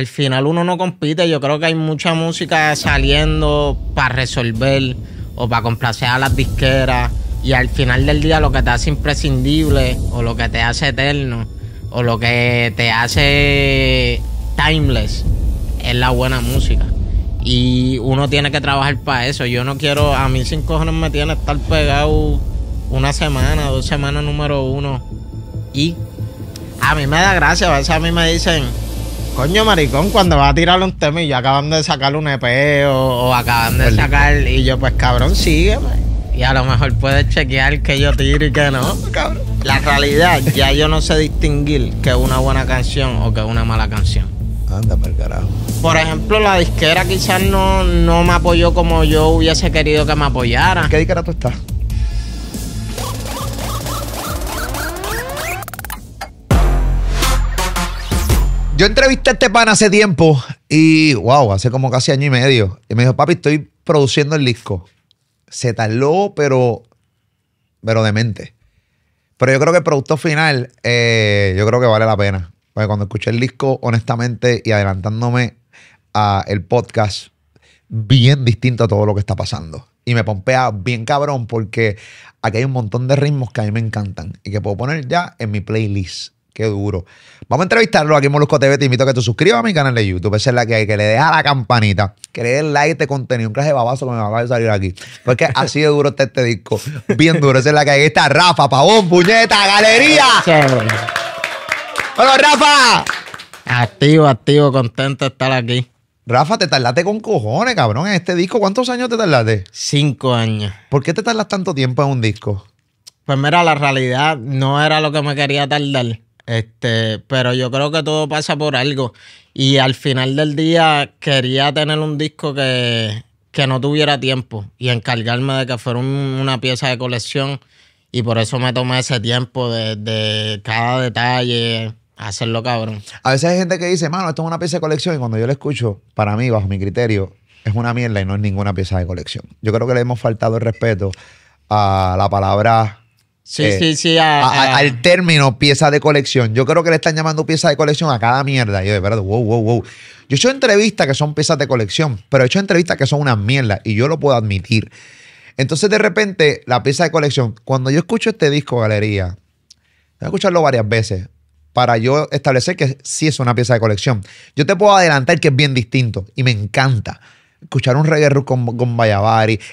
al final uno no compite. Yo creo que hay mucha música saliendo para resolver o para complacer a las disqueras. Y al final del día lo que te hace imprescindible o lo que te hace eterno o lo que te hace timeless es la buena música. Y uno tiene que trabajar para eso. Yo no quiero, a mí sin cojones me tiene estar pegado una semana, dos semanas número uno. Y a mí me da gracia, a a mí me dicen, Coño, maricón, cuando vas a tirar un tema y acaban de sacar un EP o, acaban de sacar. Y yo, pues cabrón, sígueme. Y a lo mejor puedes chequear que yo tiro y que no, cabrón. La realidad, ya yo no sé distinguir que es una buena canción o que es una mala canción. Anda para carajo. Por ejemplo, la disquera quizás no, no me apoyó como yo hubiese querido que me apoyara. qué disquera tú estás? Yo entrevisté a este pan hace tiempo y, wow, hace como casi año y medio. Y me dijo, papi, estoy produciendo el disco. Se tardó, pero, pero demente. Pero yo creo que el producto final, eh, yo creo que vale la pena. Porque cuando escuché el disco, honestamente, y adelantándome a el podcast, bien distinto a todo lo que está pasando. Y me pompea bien cabrón porque aquí hay un montón de ritmos que a mí me encantan y que puedo poner ya en mi playlist Qué duro. Vamos a entrevistarlo aquí en Molusco TV. Te invito a que te suscribas a mi canal de YouTube. Esa es la que hay, que le dejas la campanita, que le des like a este contenido. Un clase de babazo que me va a salir aquí. Porque así de duro está este disco. Bien duro. Esa es la que hay. Está Rafa, Pavón, Puñeta, Galería. ¡Hola, Rafa! Activo, activo, contento de estar aquí. Rafa, te tardaste con cojones, cabrón, en este disco. ¿Cuántos años te tardaste? Cinco años. ¿Por qué te tardas tanto tiempo en un disco? Pues mira, la realidad no era lo que me quería tardar. Este, pero yo creo que todo pasa por algo. Y al final del día quería tener un disco que, que no tuviera tiempo y encargarme de que fuera una pieza de colección. Y por eso me tomé ese tiempo de, cada detalle, hacerlo cabrón. A veces hay gente que dice, mano, esto es una pieza de colección. Y cuando yo lo escucho, para mí, bajo mi criterio, es una mierda y no es ninguna pieza de colección. Yo creo que le hemos faltado el respeto a la palabra eh, sí, sí, sí. al término pieza de colección. Yo creo que le están llamando pieza de colección a cada mierda. Yo de verdad, wow, wow, wow. Yo he hecho entrevistas que son piezas de colección, pero he hecho entrevistas que son unas mierdas y yo lo puedo admitir. Entonces, de repente, la pieza de colección, cuando yo escucho este disco, galería, voy a escucharlo varias veces para yo establecer que sí es una pieza de colección. Yo te puedo adelantar que es bien distinto y me encanta escuchar un reggae con, con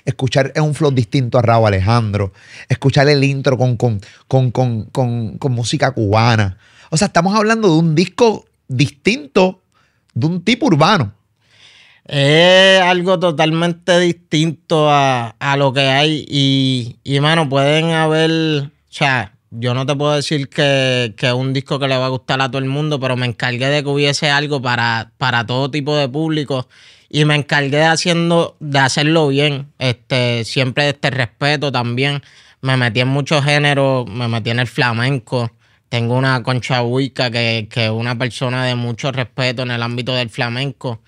escuchar un flow distinto a Raúl Alejandro, escuchar el intro con, con, música cubana. O sea, estamos hablando de un disco distinto, de un tipo urbano. Es algo totalmente distinto a, lo que hay. Y, y, mano, pueden haber. O sea, yo no te puedo decir que, es un disco que le va a gustar a todo el mundo, pero me encargué de que hubiese algo para, para todo tipo de público y me encargué de, haciendo, de hacerlo bien. Este, siempre este respeto también. Me metí en muchos géneros, me metí en el flamenco. Tengo una concha huica que, es una persona de mucho respeto en el ámbito del flamenco.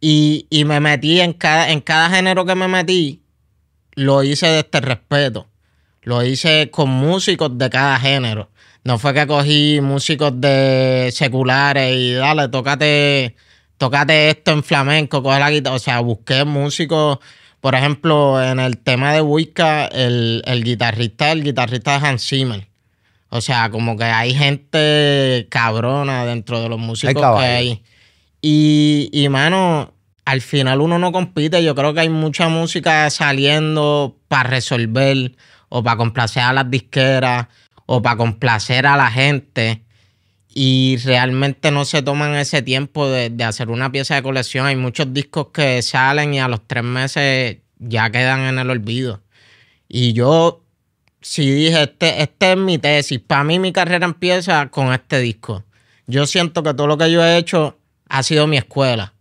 Y, me metí en cada, en cada género que me metí, lo hice de este respeto. Lo hice con músicos de cada género. No fue que cogí músicos de seculares y dale, tócate tócate esto en flamenco, coge la guitarra. O sea, busqué músicos. Por ejemplo, en el tema de Wicca, el, el guitarrista, el guitarrista de Hans Zimmer. O sea, como que hay gente cabrona dentro de los músicos que hay. Y, y, mano, al final uno no compite. Yo creo que hay mucha música saliendo para resolver o para complacer a las disqueras o para complacer a la gente y realmente no se toman ese tiempo de, hacer una pieza de colección. Hay muchos discos que salen y a los tres meses ya quedan en el olvido. Y yo sí dije, este, este es mi tesis. Para mí mi carrera empieza con este disco. Yo siento que todo lo que yo he hecho ha sido mi escuela,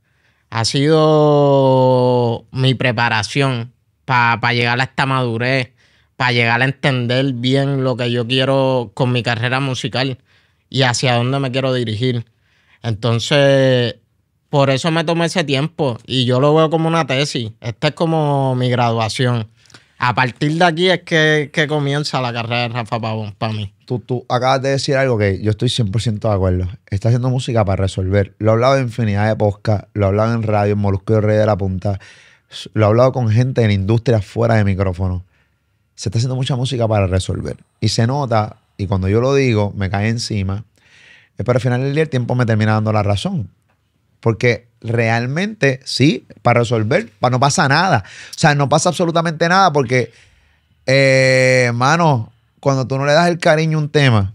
ha sido mi preparación para llegar a esta madurez, para llegar a entender bien lo que yo quiero con mi carrera musical y hacia dónde me quiero dirigir. Entonces, por eso me tomé ese tiempo y yo lo veo como una tesis. Esta es como mi graduación. A partir de aquí es que, comienza la carrera de Rafa Pavón para mí. Tú, tú, acabas de decir algo que yo estoy 100% de acuerdo. Está haciendo música para resolver. Lo he hablado en infinidad de podcasts, lo he hablado en radio, en Molusco y Rey de la Punta. Lo he hablado con gente en industria fuera de micrófono. Se está haciendo mucha música para resolver. Y se nota y cuando yo lo digo, me cae encima. Eh, pero al final del día el tiempo me termina dando la razón. Porque realmente, sí, para resolver, no pasa nada. O sea, no pasa absolutamente nada porque, hermano, eh, cuando tú no le das el cariño a un tema,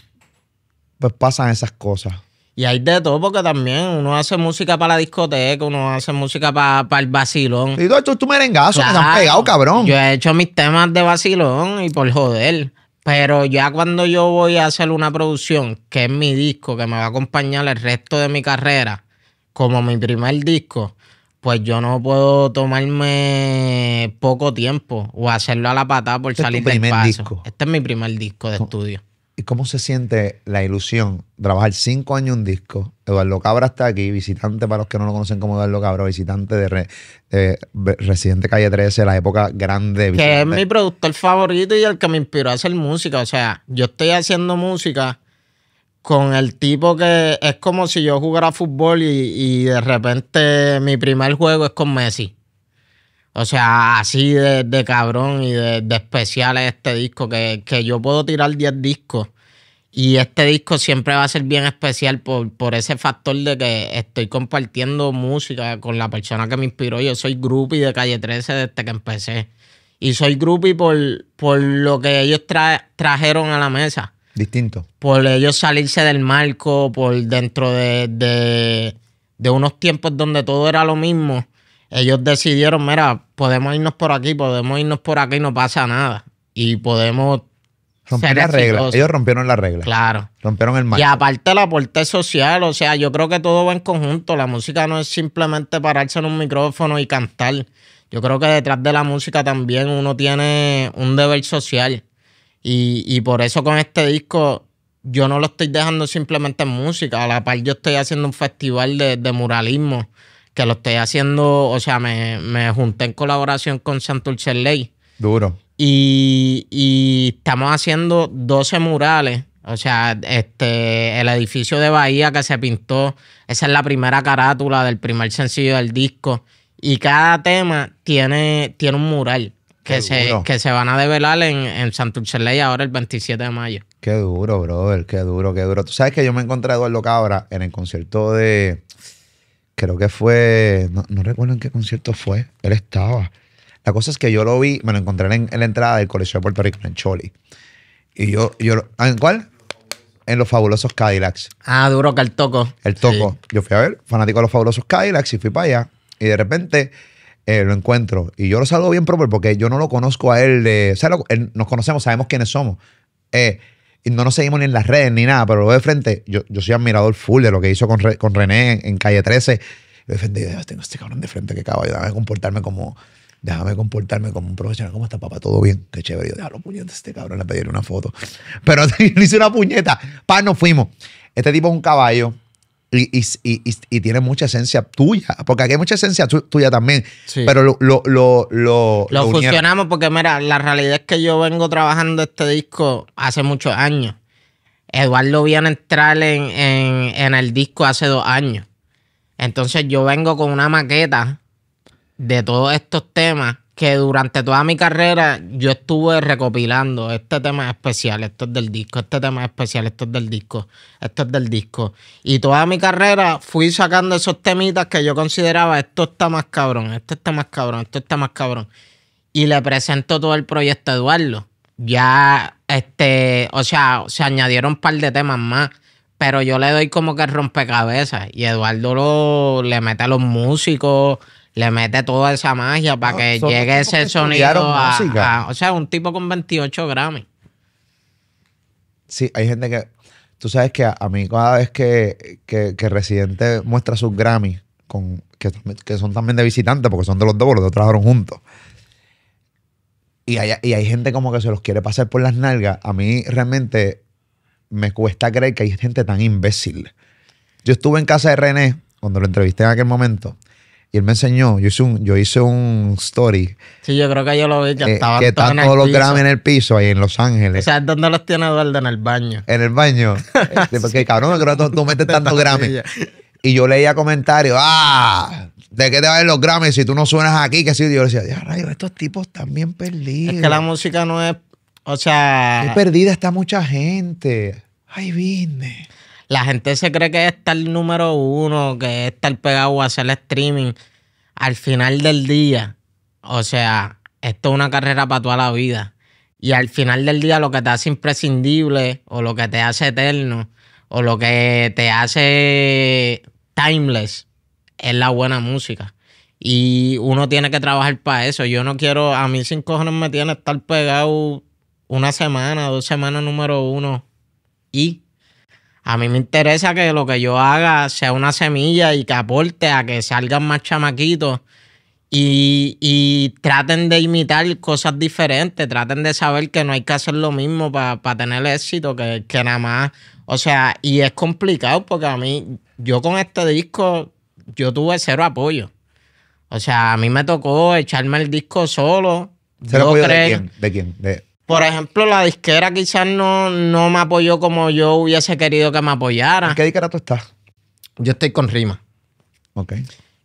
pues pasan esas cosas. Y hay de todo, porque también uno hace música para la discoteca, uno hace música para el vacilón. Y tú, tú, tú merengazo, claro, que pegado, cabrón. Yo he hecho mis temas de vacilón y por joder. Pero ya cuando yo voy a hacer una producción, que es mi disco, que me va a acompañar el resto de mi carrera, como mi primer disco, pues yo no puedo tomarme poco tiempo o hacerlo a la patada por este salir del paso. Disco. Este es mi primer disco de estudio. ¿Y cómo se siente la ilusión? Trabajar cinco años en un disco. Eduardo Cabra está aquí, visitante para los que no lo conocen como Eduardo Cabra, visitante de, Residente Calle 13, la época grande. Que es mi productor favorito y el que me inspiró a hacer música. O sea, yo estoy haciendo música con el tipo que es como si yo jugara fútbol y de repente mi primer juego es con Messi. O sea, así de, cabrón y de, especial es este disco, que, yo puedo tirar 10 discos. Y este disco siempre va a ser bien especial por, por ese factor de que estoy compartiendo música con la persona que me inspiró. Yo soy groupie de Calle 13 desde que empecé. Y soy groupie por, por lo que ellos trajeron a la mesa. Distinto. Por ellos salirse del marco, por dentro de, de unos tiempos donde todo era lo mismo ellos decidieron, mira, podemos irnos por aquí, podemos irnos por aquí, no pasa nada. Y podemos... Romper las reglas. Ellos rompieron las reglas. Claro. Rompieron el marco. Y aparte la aporte social, o sea, yo creo que todo va en conjunto. La música no es simplemente pararse en un micrófono y cantar. Yo creo que detrás de la música también uno tiene un deber social. Y, por eso con este disco yo no lo estoy dejando simplemente en música. A la par yo estoy haciendo un festival de muralismo que lo estoy haciendo, o sea, me, junté en colaboración con Santurceley. Duro. Y, estamos haciendo 12 murales. O sea, este, el edificio de Bahía que se pintó, esa es la primera carátula del primer sencillo del disco. Y cada tema tiene, tiene un mural que se, que se, van a develar en, en Santurceley ahora el 27 de mayo. Qué duro, brother, qué duro, qué duro. Tú sabes que yo me encontré a Eduardo Cabra en el concierto de creo que fue, no, no, recuerdo en qué concierto fue, él estaba. La cosa es que yo lo vi, me lo encontré en, la entrada del Colegio de Puerto Rico, en Choli. Y yo, yo ¿en cuál? En los fabulosos Cadillacs. Ah, duro que el toco. El toco. Yo fui a ver, fanático de los fabulosos Cadillacs, y fui para allá. Y de repente eh, lo encuentro. Y yo lo salgo bien proper porque yo no lo conozco a él. De, o sea, nos conocemos, sabemos quiénes somos. Eh, y no nos seguimos ni en las redes ni nada, pero lo de frente, yo, soy admirador full de lo que hizo con, René en, Calle 13. Lo de frente, digo, tengo este cabrón de frente qué caballo, déjame comportarme como, déjame comportarme como un profesional. ¿Cómo está, papá? ¿Todo bien? Qué chévere. Yo, puñetes a este cabrón, le pedí una foto. Pero le hice una puñeta. Pa, nos fuimos. Este tipo es un caballo. Y, tiene mucha esencia tuya, porque aquí hay mucha esencia tuya también, pero lo... Lo, lo, lo, fusionamos porque, mira, la realidad es que yo vengo trabajando este disco hace muchos años. Eduardo viene a entrar en, en el disco hace dos años. Entonces yo vengo con una maqueta de todos estos temas que durante toda mi carrera yo estuve recopilando este tema especial, esto es del disco, este tema especial, esto es del disco, esto es del disco. Y toda mi carrera fui sacando esos temitas que yo consideraba, esto está más cabrón, esto está más cabrón, esto está más cabrón. Y le presento todo el proyecto a Eduardo. Ya, este, o sea, se añadieron un par de temas más, pero yo le doy como que rompecabezas y Eduardo lo, le mete a los músicos le mete toda esa magia para ah, que llegue ese sonido a, O sea, un tipo con 28 Grammy. Sí, hay gente que. Tú sabes que a, mí cada vez que, que, Residente muestra sus Grammy con, que, que, son también de visitantes, porque son de los dos, los dos trabajaron juntos. Y hay, y hay gente como que se los quiere pasar por las nalgas. A mí realmente me cuesta creer que hay gente tan imbécil. Yo estuve en casa de René, cuando lo entrevisté en aquel momento, y él me enseñó, yo hice un, yo hice un story. Sí, yo creo que yo lo vi, que eh, estaban Que están todos los Grammy en el piso ahí en Los Ángeles. O sea, ¿dónde los tiene Eduardo? En el baño. En el baño. Porque cabrón, creo que tú, metes tantos Grammy. Y yo leía comentarios, ¡ah! ¿De qué te a ver los Grammys si tú no suenas aquí? Que yo decía, ya rayos, estos tipos están bien perdidos. Es que la música no es, o sea... Qué perdida está mucha gente. Ay, business. La gente se cree que es estar número uno, que es estar pegado a hacer streaming. Al final del día, o sea, esto es una carrera para toda la vida. Y al final del día lo que te hace imprescindible o lo que te hace eterno o lo que te hace timeless es la buena música. Y uno tiene que trabajar para eso. Yo no quiero, a mí sin cojones me tiene estar pegado una semana, dos semanas número uno. Y a mí me interesa que lo que yo haga sea una semilla y que aporte a que salgan más chamaquitos y, traten de imitar cosas diferentes, traten de saber que no hay que hacer lo mismo para tener éxito, que, nada más. O sea, y es complicado porque a mí, yo con este disco, yo tuve cero apoyo. O sea, a mí me tocó echarme el disco solo. ¿Cero apoyo de quién? ¿De quién? Por ejemplo, la disquera quizás no, no me apoyó como yo hubiese querido que me apoyara. ¿En qué disquera tú estás? Yo estoy con Rima. Ok.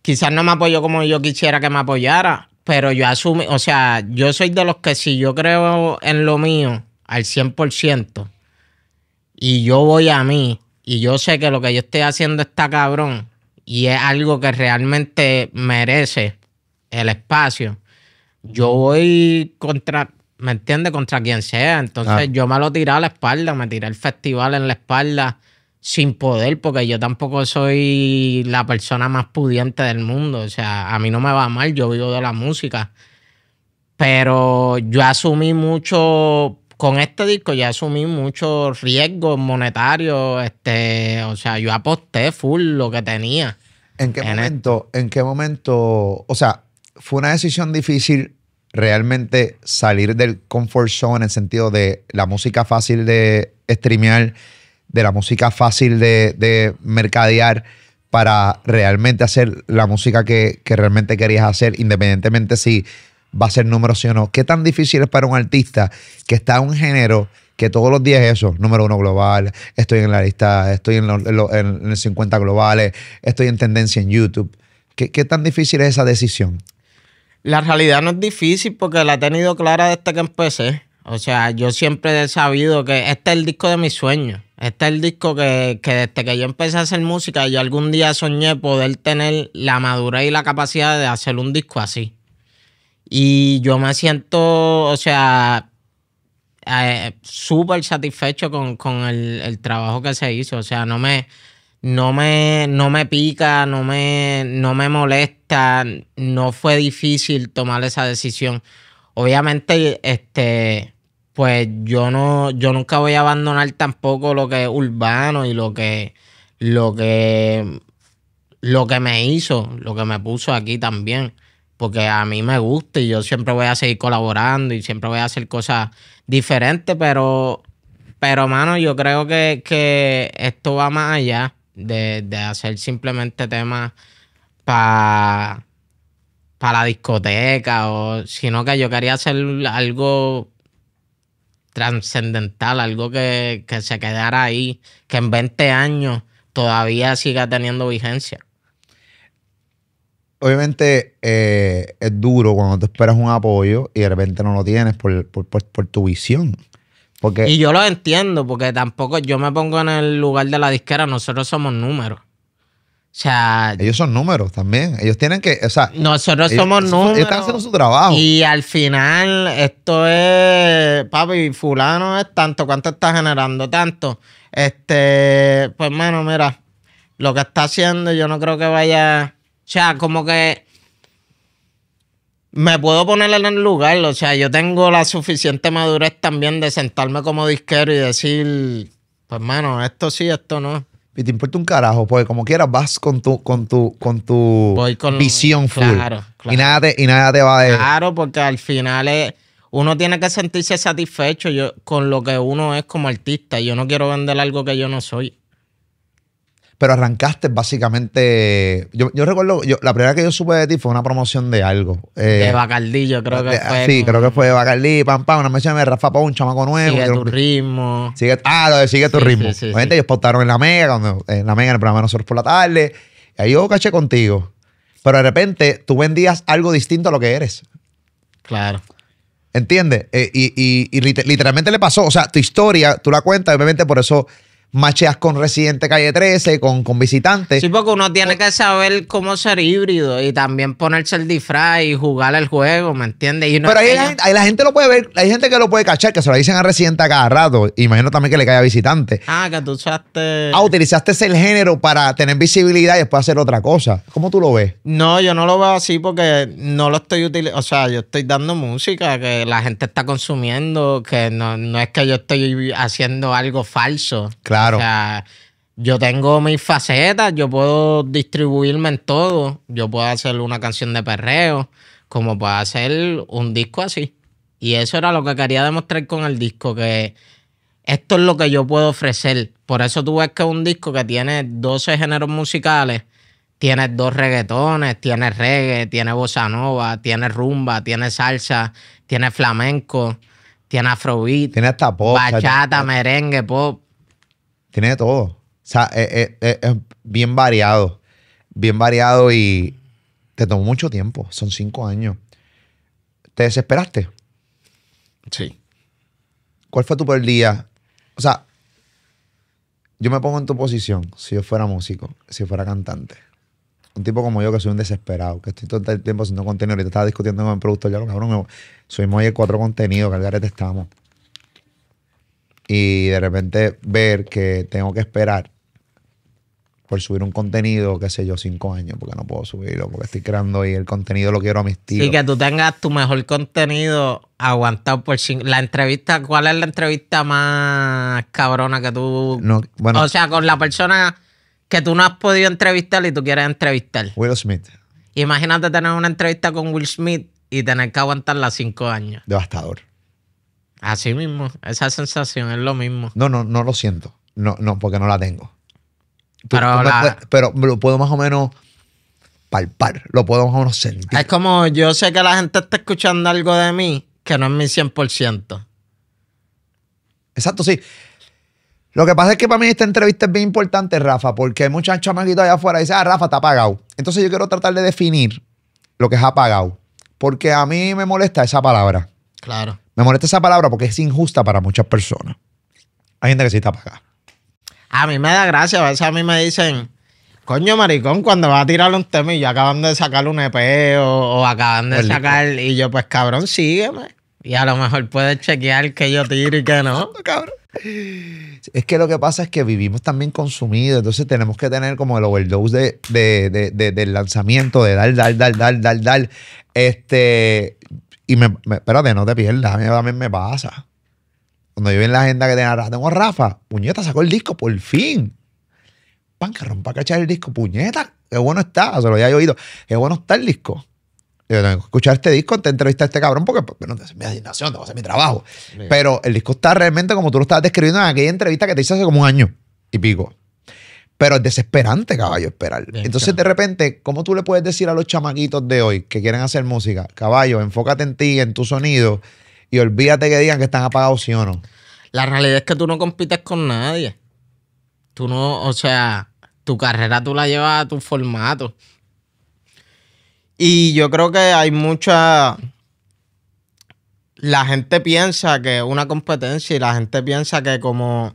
Quizás no me apoyó como yo quisiera que me apoyara, pero yo asumí, o sea, yo soy de los que si yo creo en lo mío al 100% y yo voy a mí y yo sé que lo que yo estoy haciendo está cabrón y es algo que realmente merece el espacio, yo voy contra, ¿me entiendes? Contra quien sea. Entonces yo me lo tiré a la espalda, me tiré el festival en la espalda sin poder, porque yo tampoco soy la persona más pudiente del mundo. O sea, a mí no me va mal, yo vivo de la música. Pero yo asumí mucho, con este disco ya asumí mucho riesgo monetario. Este, o sea, yo aposté full lo que tenía. ¿En qué momento? ¿En qué momento? O sea, fue una decisión difícil realmente salir del comfort zone en el sentido de la música fácil de streamear, de la música fácil de, mercadear, para realmente hacer la música que, realmente querías hacer, independientemente si va a ser número sí o no. ¿Qué tan difícil es para un artista que está en un género que todos los días es eso, número uno global, estoy en la lista, estoy en, los 50 globales, estoy en tendencia en YouTube? ¿Qué tan difícil es esa decisión? La realidad no es difícil porque la he tenido clara desde que empecé. O sea, yo siempre he sabido que este es el disco de mis sueños. Este es el disco que, desde que yo empecé a hacer música, yo algún día soñé poder tener la madurez y la capacidad de hacer un disco así. Y yo me siento, o sea, eh, súper satisfecho con, el trabajo que se hizo. O sea, no me, no me, no me pica, no me, no me molesta, no fue difícil tomar esa decisión. Obviamente, este, pues yo no, yo nunca voy a abandonar tampoco lo que es urbano y lo que, lo que, lo que me hizo, lo que me puso aquí también. Porque a mí me gusta y yo siempre voy a seguir colaborando y siempre voy a hacer cosas diferentes, pero, pero mano, yo creo que, que esto va más allá de, hacer simplemente temas para la discoteca, o, sino que yo quería hacer algo trascendental, algo que, se quedara ahí, que en 20 años todavía siga teniendo vigencia. Obviamente eh, es duro cuando te esperas un apoyo y de repente no lo tienes por tu visión. Y yo lo entiendo, porque tampoco yo me pongo en el lugar de la disquera, nosotros somos números. O sea, ellos son números también. Ellos tienen que, o sea, nosotros somos números. están haciendo su trabajo. Y al final, esto es, papi, fulano es tanto, cuánto está generando, tanto. Este, pues, mano, mira, lo que está haciendo, yo no creo que vaya. O sea, como que me puedo poner en el lugar, o sea, yo tengo la suficiente madurez también de sentarme como disquero y decir, pues mano, esto sí, esto no. Y te importa un carajo, porque como quieras vas con tu, con tu, con tu visión full. Claro, Y nada te, y nada te va a Claro, porque al final es, uno tiene que sentirse satisfecho con lo que uno es como artista. y Yo no quiero vender algo que yo no soy pero arrancaste básicamente. Yo, recuerdo, yo, la primera que yo supe de ti fue una promoción de algo. Eh, de Bacardí, creo que ah, fue. Sí, creo que fue de Bacardí, pam, pam, una mención de Rafa Pau, un chamaco nuevo. Sigue tu ritmo. Sigue, ah, lo sigue tu ritmo. ellos postaron en la Mega, en la Mega, en el programa de nosotros por la tarde. Y ahí yo caché contigo. Pero de repente tú vendías algo distinto a lo que eres. Claro. ¿Entiendes? Eh, y, y literalmente le pasó. O sea, tu historia, tú la cuentas, obviamente por eso macheas con residente calle 13, con, con visitantes. Sí, porque uno tiene que saber cómo ser híbrido y también ponerse el disfraz y jugar el juego, ¿me entiendes? Pero ahí la, gente, lo puede ver, hay gente que lo puede cachar, que se lo dicen a residente a cada rato. Imagino también que le caiga visitante. Ah, que tú usaste. Ah, utilizaste ese género para tener visibilidad y después hacer otra cosa. ¿Cómo tú lo ves? No, yo no lo veo así porque no lo estoy utilizando. O sea, yo estoy dando música que la gente está consumiendo, que no, no es que yo estoy haciendo algo falso. Claro. O sea, yo tengo mis facetas, yo puedo distribuirme en todo. Yo puedo hacer una canción de perreo, como puedo hacer un disco así. Y eso era lo que quería demostrar con el disco, que esto es lo que yo puedo ofrecer. Por eso tú ves que un disco que tiene 12 géneros musicales, tiene dos reggaetones, tiene reggae, tiene bossa nova, tiene rumba, tiene salsa, tiene flamenco, tiene afrobeat. Tiene Bachata, merengue, pop. Tiene de todo. O sea, eh, eh, eh, es, bien variado. Bien variado y te tomó mucho tiempo. Son cinco años. ¿Te desesperaste? Sí. ¿Cuál fue tu peor día? O sea, yo me pongo en tu posición, si yo fuera músico, si fuera cantante. Un tipo como yo que soy un desesperado, que estoy todo el tiempo haciendo contenido. Ahorita estaba discutiendo con el productor, ya lo cabrón, subimos ayer cuatro contenidos, que al estamos y de repente ver que tengo que esperar por subir un contenido, qué sé yo, cinco años, porque no puedo subirlo, porque estoy creando y el contenido lo quiero a mis tíos. Y que tú tengas tu mejor contenido aguantado por cinco... La entrevista, ¿cuál es la entrevista más cabrona que tú... o sea, con la persona que tú no has podido entrevistar y tú quieres entrevistar. Will Smith. Imagínate tener una entrevista con Will Smith y tener que aguantarla cinco años. Devastador. Así mismo, esa sensación es lo mismo. No, no, no lo siento. No, no, porque no la tengo. pero, lo puedo más o menos palpar, lo puedo más o menos sentir. Es como yo sé que la gente está escuchando algo de mí que no es mi 100%. Exacto, sí. Lo que pasa es que para mí esta entrevista es bien importante, Rafa, porque hay muchos chamaquitos allá afuera y dicen, ah, Rafa, está apagado. Entonces yo quiero tratar de definir lo que es apagado, porque a mí me molesta esa palabra. Claro. Me molesta esa palabra porque es injusta para muchas personas. Hay gente que sí está pagada. A mí me da gracia, a veces a mí me dicen, coño, maricón, cuando va a tirar un tema y acaban de sacar un EP o, acaban de sacar, y yo, pues cabrón, sígueme. Y a lo mejor puedes chequear que yo tiro y que no. cabrón. Es que lo que pasa es que vivimos también consumidos, entonces tenemos que tener como el overdose del lanzamiento, de dar, dar, dar, dar, dar, dar. Este, y me, espérate, no te pierdas, a mí también me pasa. Cuando yo vi en la agenda que tenía, tengo a Rafa, puñeta, sacó el disco, por fin. Pan, que rompa cachar el disco, puñeta, qué bueno está, se lo había oído, qué bueno está el disco. Yo tengo que escuchar este disco, te entrevista a este cabrón, porque pues, bueno, es mi asignación, tengo que hacer mi trabajo. Pero el disco está realmente como tú lo estabas describiendo en aquella entrevista que te hice hace como un año y pico. Pero es desesperante, caballo, esperar. Entonces, de repente, ¿cómo tú le puedes decir a los chamaquitos de hoy que quieren hacer música? Caballo, enfócate en ti, en tu sonido y olvídate que digan que están apagados, sí o no. La realidad es que tú no compites con nadie. Tú no, o sea, tu carrera tú la llevas a tu formato. Y yo creo que hay mucha. La gente piensa que es una competencia y la gente piensa que como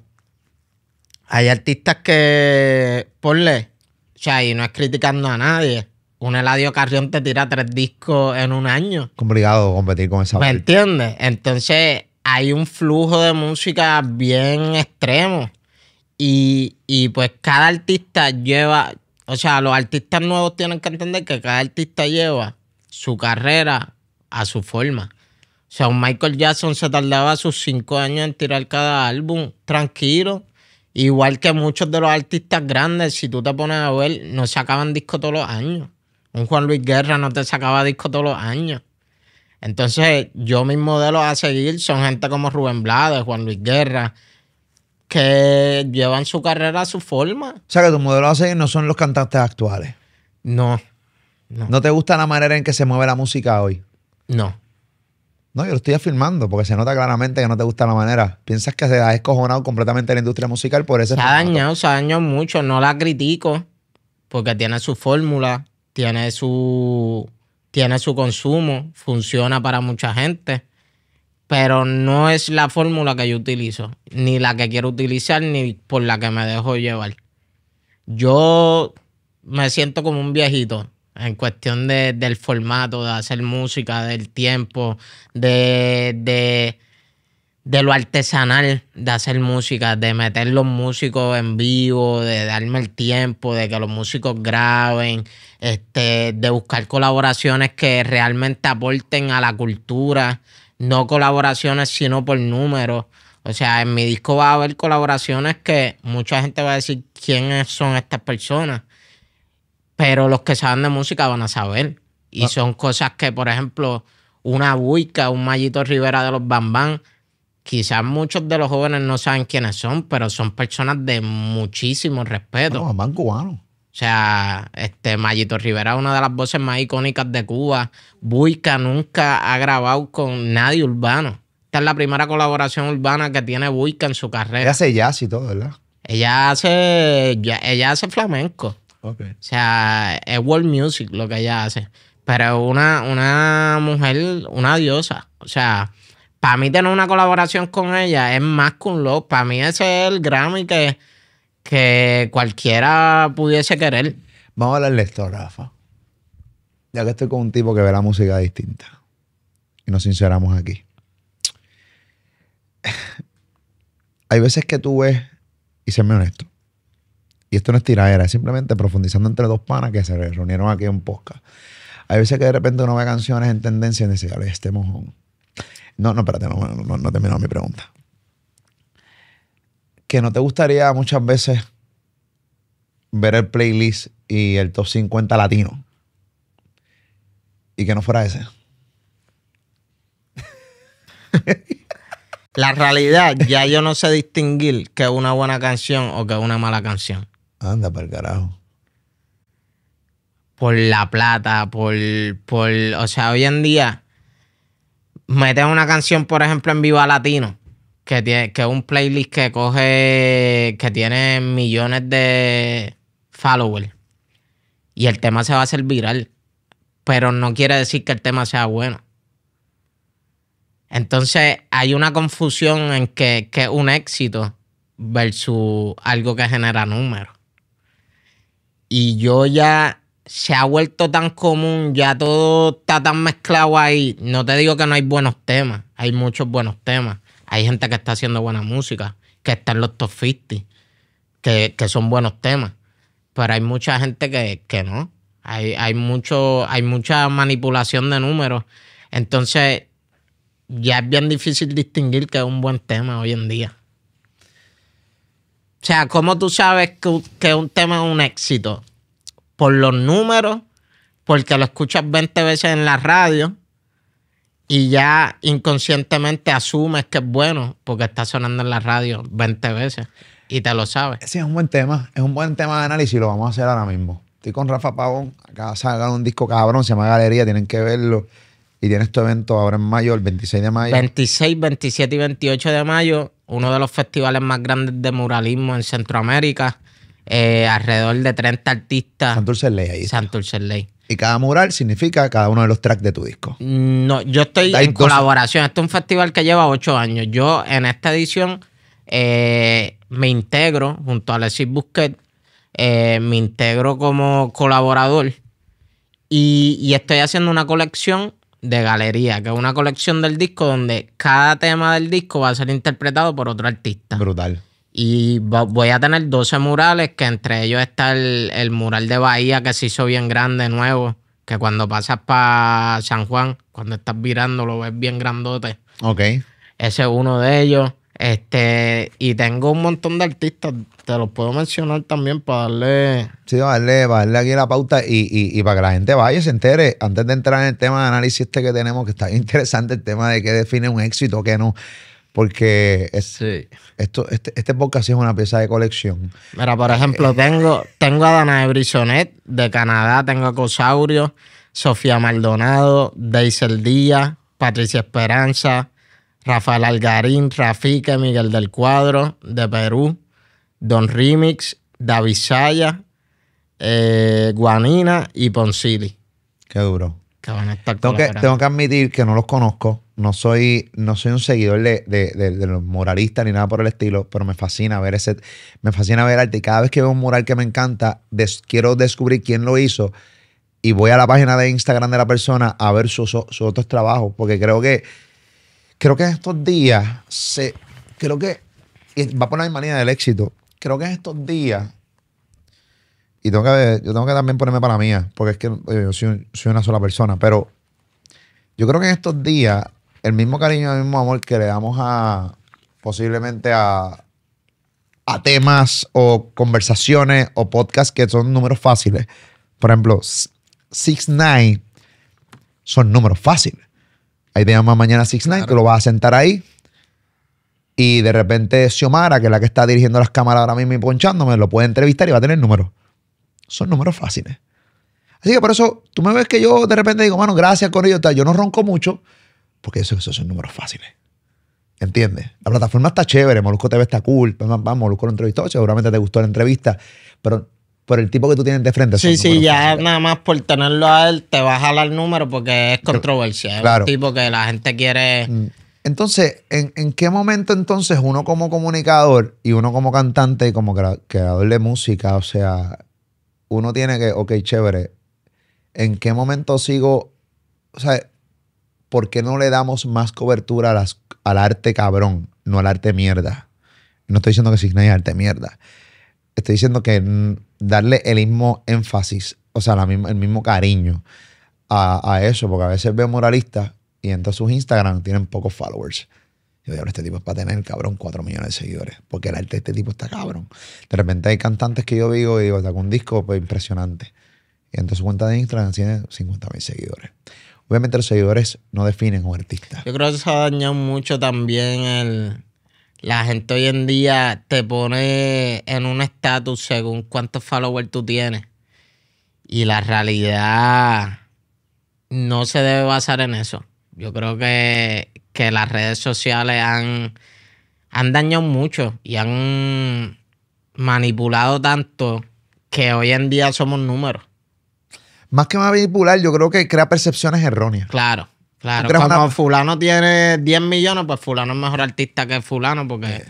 hay artistas que, ponle, o sea, y no es criticando a nadie. Un Eladio Carrión te tira tres discos en un año. Complicado competir con esa. ¿Me entiendes? Entonces hay un flujo de música bien extremo. Y, y pues cada artista lleva, o sea, los artistas nuevos tienen que entender que cada artista lleva su carrera a su forma. O sea, un Michael Jackson se tardaba sus cinco años en tirar cada álbum tranquilo. Igual que muchos de los artistas grandes, si tú te pones a ver, no sacaban disco todos los años. Un Juan Luis Guerra no te sacaba disco todos los años. Entonces, yo mis modelos a seguir son gente como Rubén Blades, Juan Luis Guerra, que llevan su carrera a su forma. O sea, que tus modelos a seguir no son los cantantes actuales. no. ¿No te gusta la manera en que se mueve la música hoy? No. No, yo lo estoy afirmando porque se nota claramente que no te gusta la manera. Piensas que se ha escojonado completamente la industria musical por ese. Se ha dañado, se ha dañado mucho. No la critico porque tiene su fórmula, tiene su, tiene su consumo, funciona para mucha gente. Pero no es la fórmula que yo utilizo, ni la que quiero utilizar, ni por la que me dejo llevar. Yo me siento como un viejito en cuestión de, del formato, de hacer música, del tiempo, de, de, lo artesanal de hacer música, de meter los músicos en vivo, de darme el tiempo, de que los músicos graben, este, de buscar colaboraciones que realmente aporten a la cultura, no colaboraciones sino por números. O sea, en mi disco va a haber colaboraciones que mucha gente va a decir quiénes son estas personas pero los que saben de música van a saber. Y ah. son cosas que, por ejemplo, una buica, un Mallito Rivera de los Bambán, quizás muchos de los jóvenes no saben quiénes son, pero son personas de muchísimo respeto. Los Bambán cubanos. O sea, este Mallito Rivera es una de las voces más icónicas de Cuba. Buica nunca ha grabado con nadie urbano. Esta es la primera colaboración urbana que tiene Buica en su carrera. Ella hace jazz y todo, ¿verdad? Ella hace, ella hace flamenco. O sea, es world music lo que ella hace. Pero una, una mujer, una diosa. O sea, para mí tener una colaboración con ella es más que un love. Para mí ese es el Grammy que, que cualquiera pudiese querer. Vamos a hablarle esto, Rafa. Ya que estoy con un tipo que ve la música distinta. Y nos sinceramos aquí. Hay veces que tú ves, y serme honesto, y esto no es tiradera, es simplemente profundizando entre dos panas que se reunieron aquí en Posca. Hay veces que de repente uno ve canciones en tendencia y dice, este mojón. No, no, espérate, no, no, he mi pregunta. Que no te gustaría muchas veces ver el playlist y el top 50 latino y que no fuera ese. La realidad, ya yo no sé distinguir que es una buena canción o que es una mala canción. Anda, para el carajo. Por la plata, por, O sea, hoy en día, metes una canción, por ejemplo, en Viva Latino, que tiene, que es un playlist que coge. que tiene millones de followers. Y el tema se va a hacer viral. Pero no quiere decir que el tema sea bueno. Entonces hay una confusión en que, que un éxito versus algo que genera números y yo ya se ha vuelto tan común, ya todo está tan mezclado ahí. No te digo que no hay buenos temas, hay muchos buenos temas. Hay gente que está haciendo buena música, que está en los top 50, que, que son buenos temas. Pero hay mucha gente que, que no. Hay, hay, mucho, hay mucha manipulación de números. Entonces, ya es bien difícil distinguir que es un buen tema hoy en día. O sea, ¿cómo tú sabes que, un tema es un éxito? Por los números, porque lo escuchas 20 veces en la radio y ya inconscientemente asumes que es bueno porque está sonando en la radio 20 veces y te lo sabes. Sí, es un buen tema, es un buen tema de análisis y lo vamos a hacer ahora mismo. Estoy con Rafa Pavón, acá salido un disco cabrón, se llama Galería, tienen que verlo. Y tienes este tu evento ahora en mayo, el 26 de mayo. 26, 27 y 28 de mayo uno de los festivales más grandes de muralismo en Centroamérica. Eh, alrededor de 30 artistas. Santurce Ley ahí. Santurce Ley. Y cada mural significa cada uno de los tracks de tu disco. Mm, no, yo estoy en colaboración. Este es un festival que lleva ocho años. Yo en esta edición eh, me integro junto a Alexis Busquet, eh, me integro como colaborador y, estoy haciendo una colección de galería, que es una colección del disco donde cada tema del disco va a ser interpretado por otro artista. Brutal. Y voy a tener 12 murales, que entre ellos está el, mural de Bahía, que se hizo bien grande, nuevo, que cuando pasas para San Juan, cuando estás virando, lo ves bien grandote. Ok. Ese es uno de ellos. Este, y tengo un montón de artistas, te los puedo mencionar también para darle. Sí, para darle, aquí la pauta y, para que la gente vaya y se entere. Antes de entrar en el tema de análisis este que tenemos, que está interesante el tema de qué define un éxito, o qué no. Porque esto, este, este podcast es una pieza de colección. Mira, por ejemplo, eh, tengo, tengo a Danae Brisonet de Canadá, tengo a Cosaurio, Sofía Maldonado, Deisel Díaz, Patricia Esperanza. Rafael Algarín, Rafique, Miguel del Cuadro de Perú, Don Remix, David Saya, eh, Guanina y Poncili. Qué duro. tengo, que, admitir que no los conozco. No soy, no soy un seguidor de, los muralistas ni nada por el estilo, pero me fascina ver ese, me fascina ver arte. Y cada vez que veo un mural que me encanta, quiero descubrir quién lo hizo. Y voy a la página de Instagram de la persona a ver sus otros trabajos. Porque creo que creo que en estos días se. Creo que. va por la manía del éxito. Creo que en estos días. Y tengo que, yo tengo que también ponerme para la mía, porque es que eh, yo soy, una sola persona. Pero yo creo que en estos días, el mismo cariño, el mismo amor que le damos a. posiblemente a. a temas o conversaciones o podcasts que son números fáciles. Por ejemplo, six 9 son números fáciles. Ahí te llama mañana 6 ix 9 lo va a sentar ahí. Y de repente Xiomara, que es la que está dirigiendo las cámaras ahora mismo y ponchándome, lo puede entrevistar y va a tener números. Son números fáciles. Así que por eso, tú me ves que yo de repente digo, mano, gracias, con tal. Yo no ronco mucho, porque eso, esos son números fáciles. ¿Entiendes? La plataforma está chévere, Molusco TV está cool, vamos, Molusco lo entrevistó, seguramente te gustó la entrevista, pero por el tipo que tú tienes de frente. Sí, sí, ya nada más por tenerlo a él te va a jalar número porque es controversial. un tipo que la gente quiere. Mm. Entonces, ¿en, qué momento entonces uno como comunicador y uno como cantante y como creador de música, o sea, uno tiene que, ok, chévere, ¿en qué momento sigo, o sea, ¿por qué no le damos más cobertura al arte cabrón, no al arte mierda? No estoy diciendo que no es arte mierda. Estoy diciendo que darle el mismo énfasis, o sea, el mismo cariño a, eso, porque a veces veo moralistas y entonces sus Instagram tienen pocos followers. Yo digo, este tipo es para tener, cabrón, 4 millones de seguidores, porque el arte de este tipo está cabrón. De repente hay cantantes que yo digo y digo, está un disco pues, impresionante. Y entonces su cuenta de Instagram tiene 50 mil seguidores. Obviamente los seguidores no definen un artista. Yo creo que eso ha dañado mucho también el la gente hoy en día te pone en un estatus según cuántos followers tú tienes. Y la realidad no se debe basar en eso. Yo creo que, que las redes sociales han, han dañado mucho y han manipulado tanto que hoy en día somos números. Más que manipular, yo creo que crea percepciones erróneas. Claro. Claro, cuando fulano tiene 10 millones, pues fulano es mejor artista que fulano porque... Eh,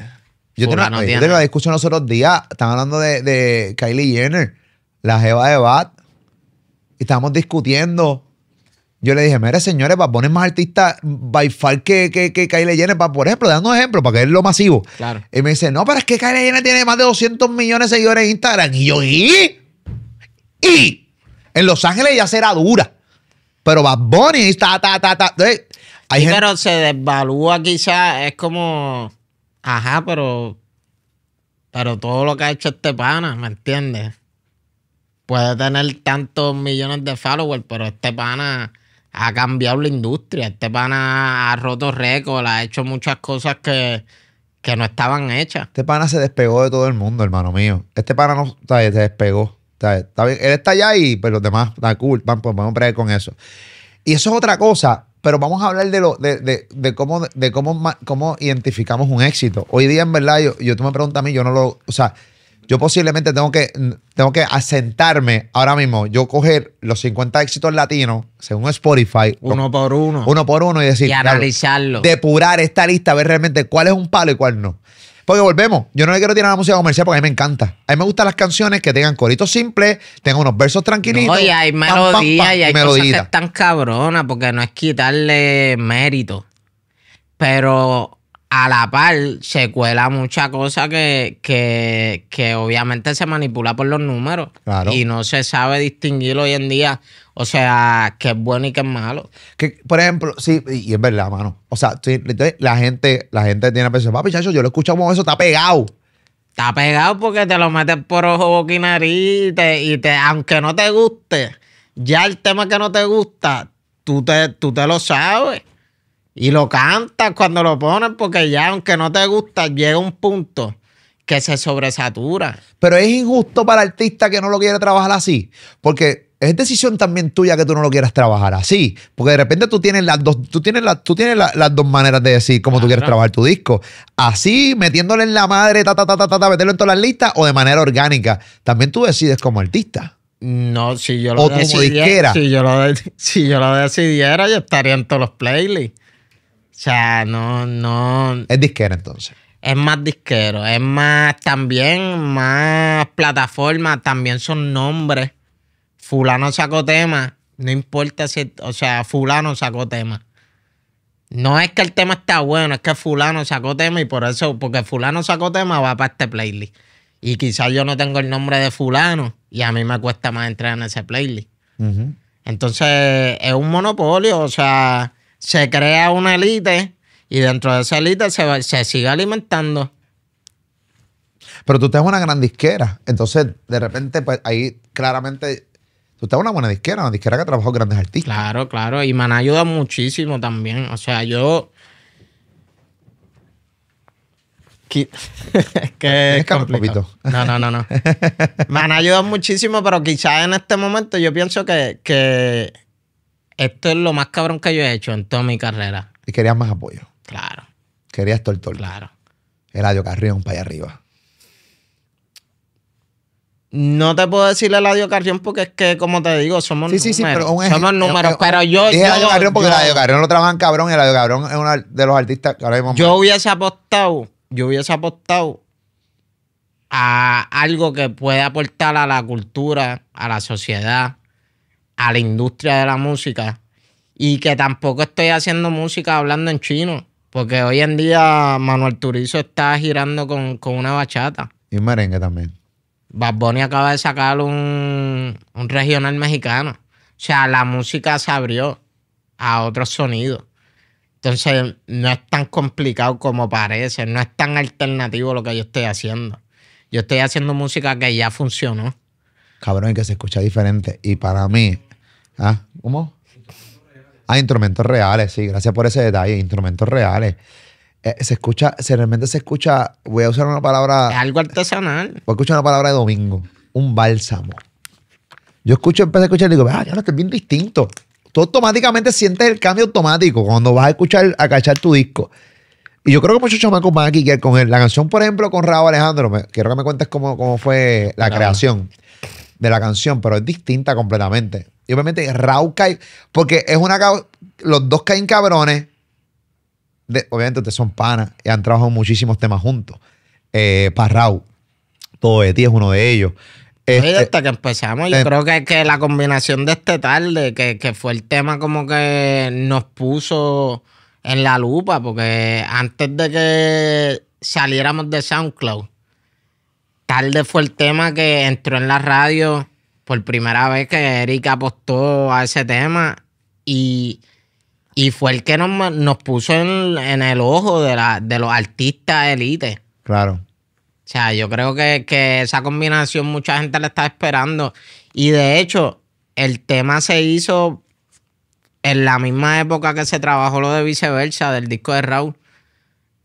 yo tengo, la eh, discusión los otros días, están hablando de, Kylie Jenner, la jeva de Bat, y estábamos discutiendo. Yo le dije, mire señores, para poner más artista by far que, Kylie Jenner, por ejemplo, dando ejemplo, para que es lo masivo. Claro. Y me dice, no, pero es que Kylie Jenner tiene más de 200 millones de seguidores en Instagram. Y yo, ¿y? ¿Y? En Los Ángeles ya será dura. Pero Bad Bunny está, ta, Pero se desvalúa quizá es como, ajá, pero, pero todo lo que ha hecho este pana, ¿me entiendes? Puede tener tantos millones de followers, pero este pana ha cambiado la industria. Este pana ha roto récords, ha hecho muchas cosas que, que no estaban hechas. Este pana se despegó de todo el mundo, hermano mío. Este pana no se despegó. Está, está bien. Él está allá y pero pues, los demás, están cool, vamos pues, a con eso. Y eso es otra cosa, pero vamos a hablar de, lo, de, de, de cómo, de cómo, cómo identificamos un éxito. Hoy día, en verdad, yo, yo tú me preguntas a mí, yo no lo. O sea, yo posiblemente tengo que, tengo que asentarme ahora mismo, yo coger los 50 éxitos latinos, según Spotify. Uno por uno. Uno por uno y decir. analizarlo. depurar esta lista, ver realmente cuál es un palo y cuál no. Porque volvemos, yo no le quiero tirar la música comercial porque a mí me encanta. A mí me gustan las canciones que tengan coritos simples, tengan unos versos tranquilitos. Oye, hay melodías y hay cosas que están cabronas porque no es quitarle mérito. Pero a la par se cuela mucha cosa que, obviamente se manipula por los números. Y no se sabe distinguir hoy en día, o sea, qué es bueno y qué es malo. Que, por ejemplo, sí, y es verdad, mano. O sea, la gente, la gente tiene pensado, papi, chacho, yo lo escuchamos eso, está pegado. Está pegado porque te lo metes por ojo, boca y aunque no te guste, ya el tema que no te gusta, tú te, tú te lo sabes. Y lo cantas cuando lo pones porque ya, aunque no te gusta, llega un punto que se sobresatura. Pero es injusto para el artista que no lo quiere trabajar así, porque es decisión también tuya que tú no lo quieras trabajar así, porque de repente tú tienes las dos, tú tienes, la, tú tienes las dos maneras de decir cómo tú quieres trabajar tu disco, así metiéndole en la madre, ta ta ta ta ta, meterlo en todas las listas o de manera orgánica. También tú decides como artista. No, si yo lo decidiera, si yo lo, si yo lo decidiera, yo estaría en todos los playlists. O sea, no, no. Es disquero, entonces. Es más disquero, es más también, más plataforma, también son nombres. Fulano sacó tema, no importa si, o sea, fulano sacó tema. No es que el tema está bueno, es que fulano sacó tema y por eso, porque fulano sacó tema va para este playlist. Y quizás yo no tengo el nombre de fulano y a mí me cuesta más entrar en ese playlist. Entonces, es un monopolio, o sea, se crea una élite y dentro de esa élite se, sigue alimentando. Pero tú tienes una gran disquera, entonces de repente, pues ahí claramente tú estás una buena disquera, una disquera que trabajó con grandes artistas. Claro, claro, y me han ayudado muchísimo también. O sea, yo. que es complicado. No, no, no, no. me han ayudado muchísimo, pero quizás en este momento yo pienso que, que esto es lo más cabrón que yo he hecho en toda mi carrera. Y querías más apoyo. Claro. Querías tortor. Claro. Eladio Carrión para allá arriba. No te puedo decir Eladio Carrión porque es que, como te digo, somos números. Sí, sí, pero un somos números, pero yo... Dije Eladio Carrión porque el Eladio Carrión lo trabajan cabrón. y Eladio Carrión es uno de los artistas que ahora mismo... Yo hubiese apostado, yo hubiese apostado a algo que pueda aportar a la cultura, a la sociedad, a la industria de la música y que tampoco estoy haciendo música hablando en chino, porque hoy en día Manuel Turizo está girando con, una bachata. Y merengue también. Bad Bunny acaba de sacar un, un regional mexicano. O sea, la música se abrió a otros sonidos. Entonces, no es tan complicado como parece, no es tan alternativo lo que yo estoy haciendo. Yo estoy haciendo música que ya funcionó. Cabrón, y que se escucha diferente. Y para mí, Ah, ¿cómo? Ah, instrumentos reales, sí, gracias por ese detalle, instrumentos reales. Eh, se escucha, se, realmente se escucha, voy a usar una palabra. algo artesanal. Voy a escuchar una palabra de domingo, un bálsamo. Yo escucho, empecé a escuchar y digo, ah, ya no, es bien distinto. Tú automáticamente sientes el cambio automático cuando vas a escuchar, a cachar tu disco. Y yo creo que muchos chamacos van aquí que con La canción, por ejemplo, con Raúl Alejandro, quiero que me cuentes cómo, fue la creación de la canción, pero es distinta completamente. Y obviamente Raúl porque es una... Los dos caen cabrones. obviamente ustedes son panas y han trabajado muchísimos temas juntos. Eh, para Raúl, todo de ti es uno de ellos. Este, que empezamos, yo eh, creo que, que, la combinación de este tarde, que, que fue el tema como que nos puso en la lupa, porque antes de que saliéramos de SoundCloud, tarde fue el tema que entró en la radio por primera vez que Eric apostó a ese tema y, y fue el que nos, nos puso en, el ojo de, la, de los artistas élite. Claro. O sea, yo creo que, esa combinación mucha gente la está esperando. Y de hecho, el tema se hizo en la misma época que se trabajó lo de viceversa del disco de Raúl.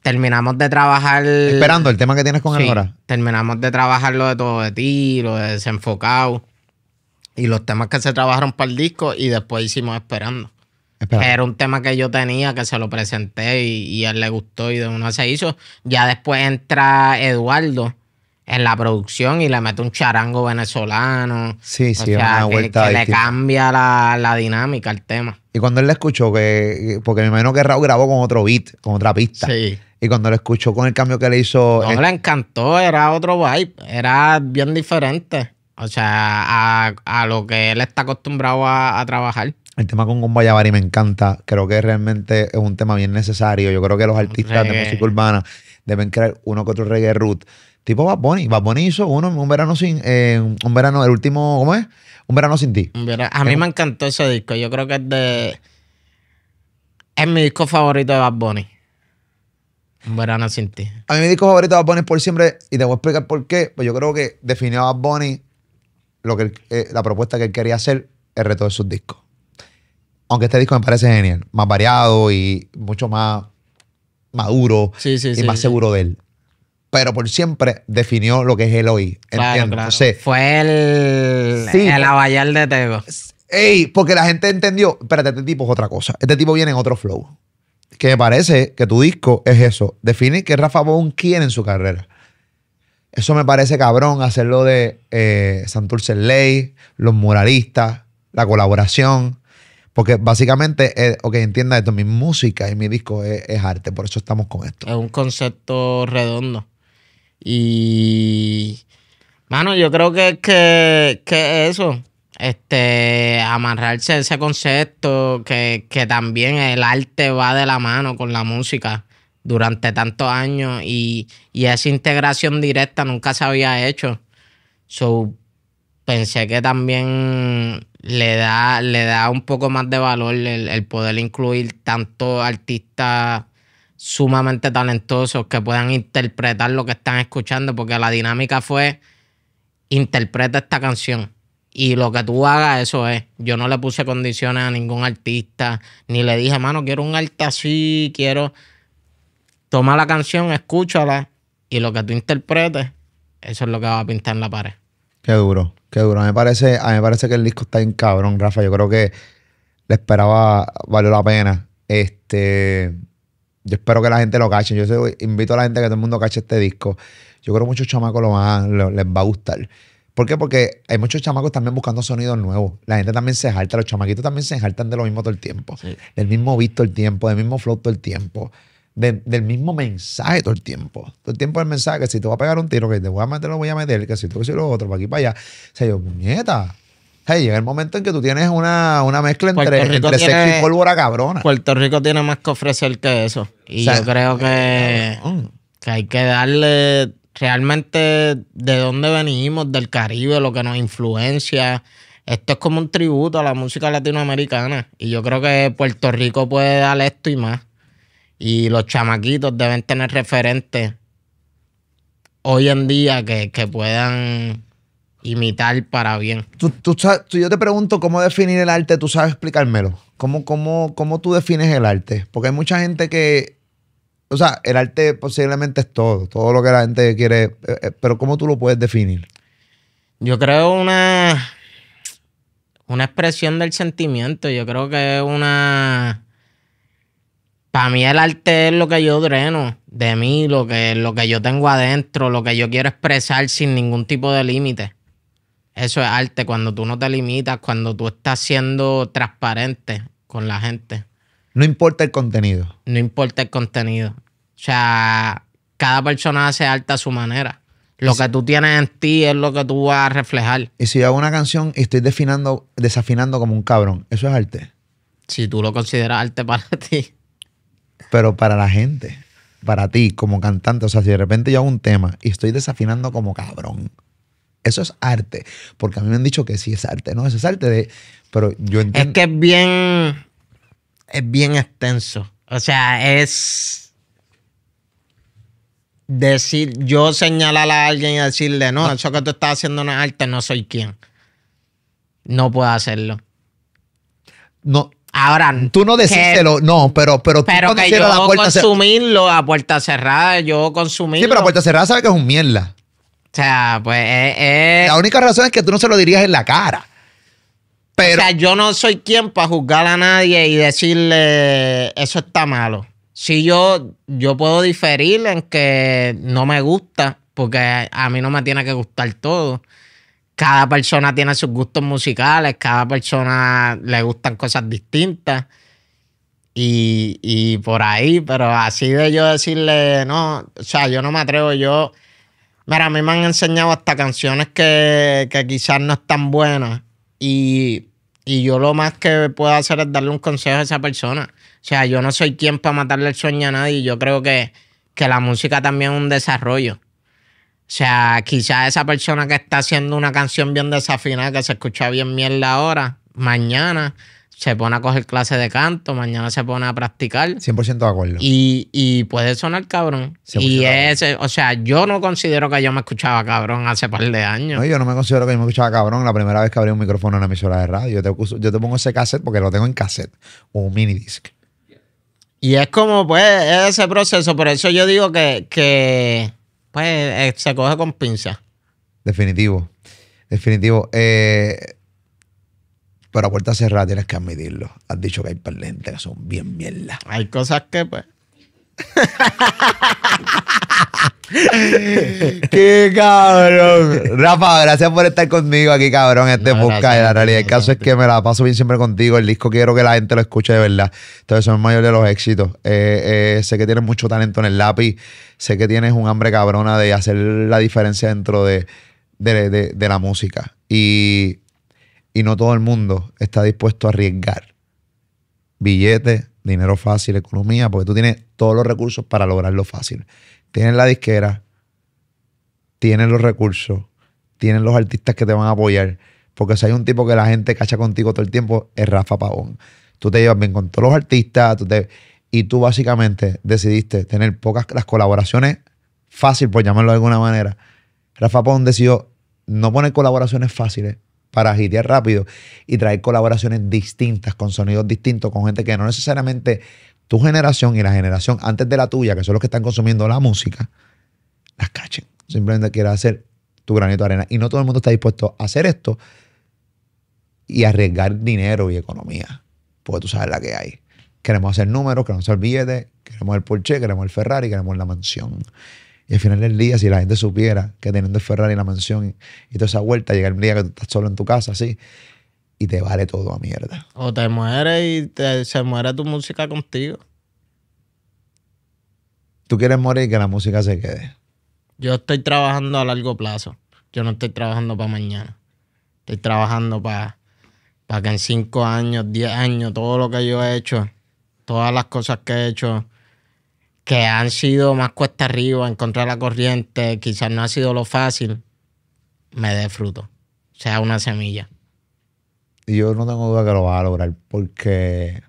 Terminamos de trabajar. Esperando el tema que tienes con ahora. Terminamos de trabajar lo de todo de ti, lo de desenfocado. Y los temas que se trabajaron para el disco y después hicimos Esperando. Esperando. Era un tema que yo tenía, que se lo presenté y, a él le gustó y de una se hizo. Ya después entra Eduardo en la producción y le mete un charango venezolano. Sí, sí, que, le cambia la, dinámica al tema. Y cuando él le escuchó, que, porque me imagino que Raúl grabó con otro beat, con otra pista. Sí. Y cuando le escuchó con el cambio que le hizo. No, eh, le encantó, era otro vibe, era bien diferente. O sea, a, lo que él está acostumbrado a, trabajar. El tema con Gumba me encanta. Creo que realmente es un tema bien necesario. Yo creo que los artistas de música urbana deben crear uno que otro reggae root. Tipo Bad Bunny. Bad Bunny hizo uno, un verano sin. Eh, un verano, el último, ¿cómo es? Un verano sin ti. a mí me encantó ese disco. Yo creo que es de. Es mi disco favorito de Bad Bunny. Un verano sin ti. A mí mi disco favorito de Bad Bunny es por siempre. Y te voy a explicar por qué. Pues yo creo que definió a Bad Bunny lo que eh, la propuesta que él quería hacer, el reto de sus discos. Aunque este disco me parece genial, más variado y mucho más maduro y más seguro de él. Pero por siempre definió lo que es él hoy. Fue el, el pues, avallar de Tego. Ey, porque la gente entendió, espérate, este tipo es otra cosa. Este tipo viene en otro flow. Que me parece que tu disco es eso. Define que Rafa Bon quiere en su carrera. Eso me parece cabrón, hacerlo de eh, Santurce Ley, los muralistas, la colaboración. Porque básicamente, eh, o que entienda esto, mi música y mi disco es, arte, por eso estamos con esto. Es un concepto redondo. Y, mano, yo creo que, que, eso, este, amarrarse a ese concepto, que, que también el arte va de la mano con la música durante tantos años y, esa integración directa nunca se había hecho. So, pensé que también le da, le da un poco más de valor el, poder incluir tantos artistas sumamente talentosos que puedan interpretar lo que están escuchando, porque la dinámica fue, interpreta esta canción y lo que tú hagas, eso es. Yo no le puse condiciones a ningún artista, ni le dije, mano, quiero un arte así, quiero toma la canción, escúchala y lo que tú interpretes, eso es lo que va a pintar en la pared. Qué duro, qué duro. A mí me parece, a parece que el disco está en cabrón, Rafa. Yo creo que le esperaba, valió la pena. Este, yo espero que la gente lo cache. Yo invito a la gente que todo el mundo cache este disco. Yo creo que muchos chamacos lo van, les va a gustar. ¿Por qué? Porque hay muchos chamacos también buscando sonidos nuevos. La gente también se jalta, los chamaquitos también se jaltan de lo mismo todo el tiempo. el Del mismo visto el tiempo, del mismo flow todo el tiempo del mismo mensaje todo el tiempo. Todo el tiempo el mensaje, que si te voy a pegar un tiro, que te voy a meter, lo voy a meter, que si tú quieres lo otro, para aquí, para allá. O sea, yo, puñeta. Hey, llega el momento en que tú tienes una, una mezcla entre, entre y pólvora cabrona. Puerto Rico tiene más que ofrecer que eso. Y yo creo que, que hay que darle realmente de dónde venimos, del Caribe, lo que nos influencia. Esto es como un tributo a la música latinoamericana. Y yo creo que Puerto Rico puede dar esto y más. Y los chamaquitos deben tener referentes hoy en día que, puedan imitar para bien. yo te pregunto cómo definir el arte, tú sabes explicármelo. ¿Cómo, cómo, ¿Cómo tú defines el arte? Porque hay mucha gente que, o sea, el arte posiblemente es todo, todo lo que la gente quiere, eh, eh, pero ¿cómo tú lo puedes definir? Yo creo una, una expresión del sentimiento, yo creo que es una para mí el arte es lo que yo dreno de mí, lo que, lo que yo tengo adentro, lo que yo quiero expresar sin ningún tipo de límite. Eso es arte, cuando tú no te limitas, cuando tú estás siendo transparente con la gente. No importa el contenido. No importa el contenido. O sea, cada persona hace arte a su manera. Lo que tú tienes en ti es lo que tú vas a reflejar. Y si yo hago una canción y estoy definando, desafinando como un cabrón, ¿eso es arte? Si tú lo consideras arte para ti. Pero para la gente, para ti como cantante, o sea, si de repente yo hago un tema y estoy desafinando como cabrón, eso es arte. Porque a mí me han dicho que sí es arte, ¿no? Eso es arte de. Pero yo entiendo. Es que es bien. Es bien extenso. O sea, es. Decir, yo señalar a alguien y decirle, no, ah. eso que tú estás haciendo no es arte, no soy quien. No puedo hacerlo. No, Ahora, tú no decíselo, no, pero, pero tú pero que yo la consumirlo a puerta cerrada, yo consumirlo. Sí, pero a puerta cerrada sabes que es un mierda. O sea, pues es... Eh, eh. La única razón es que tú no se lo dirías en la cara. Pero, o sea, yo no soy quien para juzgar a nadie y decirle eso está malo. Si yo, yo puedo diferir en que no me gusta, porque a mí no me tiene que gustar todo cada persona tiene sus gustos musicales, cada persona le gustan cosas distintas. Y, por ahí, pero así de yo decirle, no, o sea, yo no me atrevo, yo, mira, a mí me han enseñado hasta canciones que, quizás no están buenas y, yo lo más que puedo hacer es darle un consejo a esa persona. O sea, yo no soy quien para matarle el sueño a nadie, yo creo que, que la música también es un desarrollo. O sea, quizás esa persona que está haciendo una canción bien desafinada, que se escucha bien mierda ahora, mañana se pone a coger clase de canto, mañana se pone a practicar. 100% de acuerdo. Y, y puede sonar cabrón. Y ese, o sea, yo no considero que yo me escuchaba cabrón hace par de años. No, yo no me considero que yo me escuchaba cabrón la primera vez que abrí un micrófono en una emisora de radio. Yo te, pongo ese cassette porque lo tengo en cassette o un mini disc. Y es como, pues, ese proceso. Por eso yo digo que, que pues eh, se coge con pinza. Definitivo, definitivo. Eh, pero a puerta cerrada tienes que admitirlo. Has dicho que hay para que son bien mierda. Hay cosas que, pues. Qué cabrón. Rafa, gracias por estar conmigo aquí, cabrón, este podcast. la realidad El caso es que me la paso bien siempre contigo. El disco quiero que la gente lo escuche de verdad. Entonces, son el mayor de los éxitos. Eh, eh, sé que tienes mucho talento en el lápiz. Sé que tienes un hambre cabrona de hacer la diferencia dentro de, de, la música. Y, y no todo el mundo está dispuesto a arriesgar billetes dinero fácil, economía, porque tú tienes todos los recursos para lograrlo fácil. Tienes la disquera, tienes los recursos, tienes los artistas que te van a apoyar. Porque si hay un tipo que la gente cacha contigo todo el tiempo, es Rafa Pavón. Tú te llevas bien con todos los artistas, y tú básicamente decidiste tener pocas las colaboraciones fácil, por llamarlo de alguna manera. Rafa Pavón decidió no poner colaboraciones fáciles, para hitear rápido y traer colaboraciones distintas, con sonidos distintos, con gente que no necesariamente tu generación y la generación antes de la tuya, que son los que están consumiendo la música, las cachen. Simplemente quieres hacer tu granito de arena. Y no todo el mundo está dispuesto a hacer esto y arriesgar dinero y economía. Porque tú sabes la que hay. Queremos hacer números, queremos hacer billetes, queremos el Porsche, queremos el Ferrari, queremos la mansión. Y al final del día, si la gente supiera que teniendo el Ferrari, la mansión y, toda esa vuelta, llega el día que tú estás solo en tu casa, así, y te vale todo a mierda. O te mueres y se muere tu música contigo. Tú quieres morir y que la música se quede. Yo estoy trabajando a largo plazo. Yo no estoy trabajando para mañana. Estoy trabajando para para que en cinco años, diez años, todo lo que yo he hecho, todas las cosas que he hecho, que han sido más cuesta arriba, encontrar la corriente, quizás no ha sido lo fácil, me dé fruto, sea una semilla. Y yo no tengo duda que lo va a lograr porque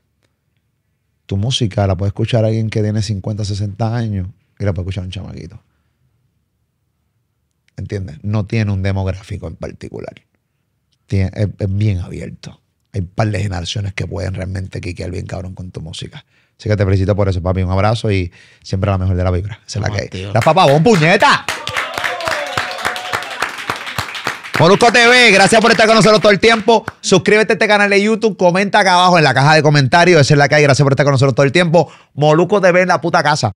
tu música la puede escuchar alguien que tiene 50, 60 años y la puede escuchar un chamaquito. ¿Entiendes? No tiene un demográfico en particular. Tiene, es, bien abierto. Hay un par de generaciones que pueden realmente quiquear bien cabrón con tu música. Así que te felicito por eso, papi. Un abrazo y siempre la mejor de la vibra. es la que hay. La un puñeta. Moluco TV, gracias por estar con nosotros todo el tiempo. Suscríbete a este canal de YouTube, comenta acá abajo en la caja de comentarios. Esa es la que hay. Gracias por estar con nosotros todo el tiempo. Moluco TV en la puta casa.